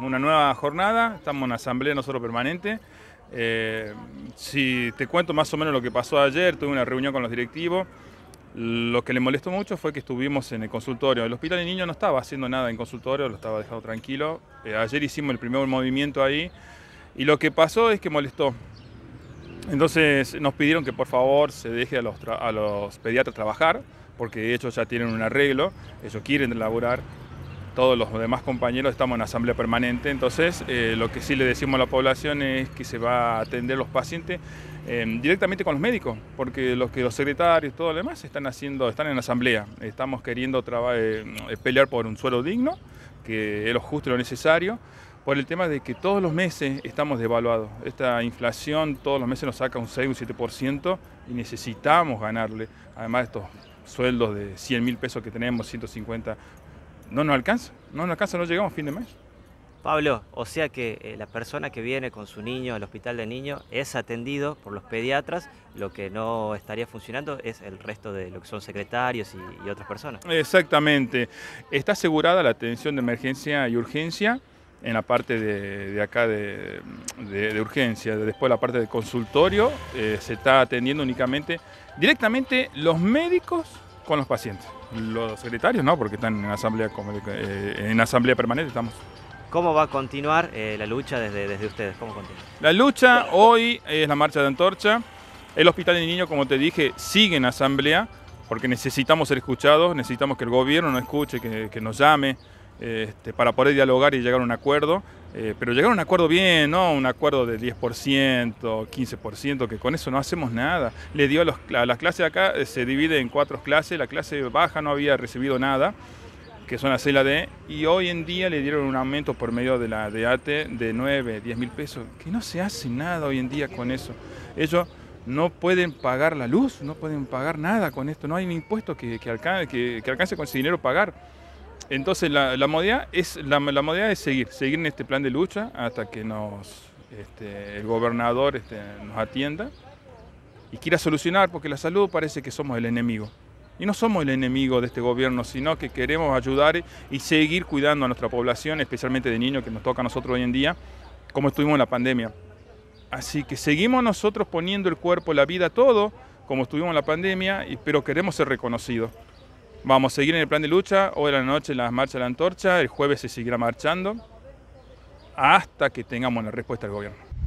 Una nueva jornada, estamos en asamblea nosotros permanente. Eh, si te cuento más o menos lo que pasó ayer, tuve una reunión con los directivos. Lo que le molestó mucho fue que estuvimos en el consultorio. El hospital de niños no estaba haciendo nada en consultorio, lo estaba dejando tranquilo. Eh, ayer hicimos el primer movimiento ahí y lo que pasó es que molestó. Entonces nos pidieron que por favor se deje a los, a los pediatras trabajar, porque ellos ya tienen un arreglo, ellos quieren elaborar todos los demás compañeros estamos en asamblea permanente, entonces eh, lo que sí le decimos a la población es que se va a atender los pacientes eh, directamente con los médicos, porque los que los secretarios y todo lo demás están haciendo, están en asamblea. Estamos queriendo eh, pelear por un suelo digno, que es lo justo y lo necesario, por el tema de que todos los meses estamos devaluados. Esta inflación todos los meses nos saca un 6, un 7% y necesitamos ganarle. Además estos sueldos de 100 mil pesos que tenemos, 150 no nos alcanza, no nos alcanza, no llegamos a fin de mes. Pablo, o sea que eh, la persona que viene con su niño al hospital de niños es atendido por los pediatras, lo que no estaría funcionando es el resto de lo que son secretarios y, otras personas. Exactamente. Está asegurada la atención de emergencia y urgencia en la parte de, acá de, urgencia, después la parte de consultorio, eh, se está atendiendo únicamente directamente los médicos con los pacientes los secretarios no, porque están en asamblea, eh, en asamblea permanente, estamos. ¿Cómo va a continuar eh, la lucha desde, desde ustedes? ¿Cómo La lucha hoy es la marcha de antorcha. El hospital de niños, como te dije, sigue en asamblea porque necesitamos ser escuchados, necesitamos que el gobierno nos escuche, que, nos llame este, para poder dialogar y llegar a un acuerdo. Eh, pero llegaron a un acuerdo bien, ¿no? Un acuerdo de 10%, 15%, que con eso no hacemos nada. Le dio a, las clases acá, eh, se divide en cuatro clases, la clase baja no había recibido nada, que son las C y la D, y hoy en día le dieron un aumento por medio de la Ate de 9, 10 mil pesos, que no se hace nada hoy en día con eso. Ellos no pueden pagar la luz, no pueden pagar nada con esto, no hay un impuesto que, que, alcance, que alcance con ese dinero pagar. Entonces la, la es, la, la es seguir, seguir en este plan de lucha hasta que nos, este, el gobernador este, nos atienda y quiera solucionar, porque la salud parece que somos el enemigo. Y no somos el enemigo de este gobierno, sino que queremos ayudar y seguir cuidando a nuestra población, especialmente de niños que nos toca a nosotros hoy en día, como estuvimos en la pandemia. Así que seguimos nosotros poniendo el cuerpo, la vida, todo, como estuvimos en la pandemia, pero queremos ser reconocidos. Vamos a seguir en el plan de lucha, hoy en la noche las marchas de la antorcha, el jueves se seguirá marchando, hasta que tengamos la respuesta del gobierno.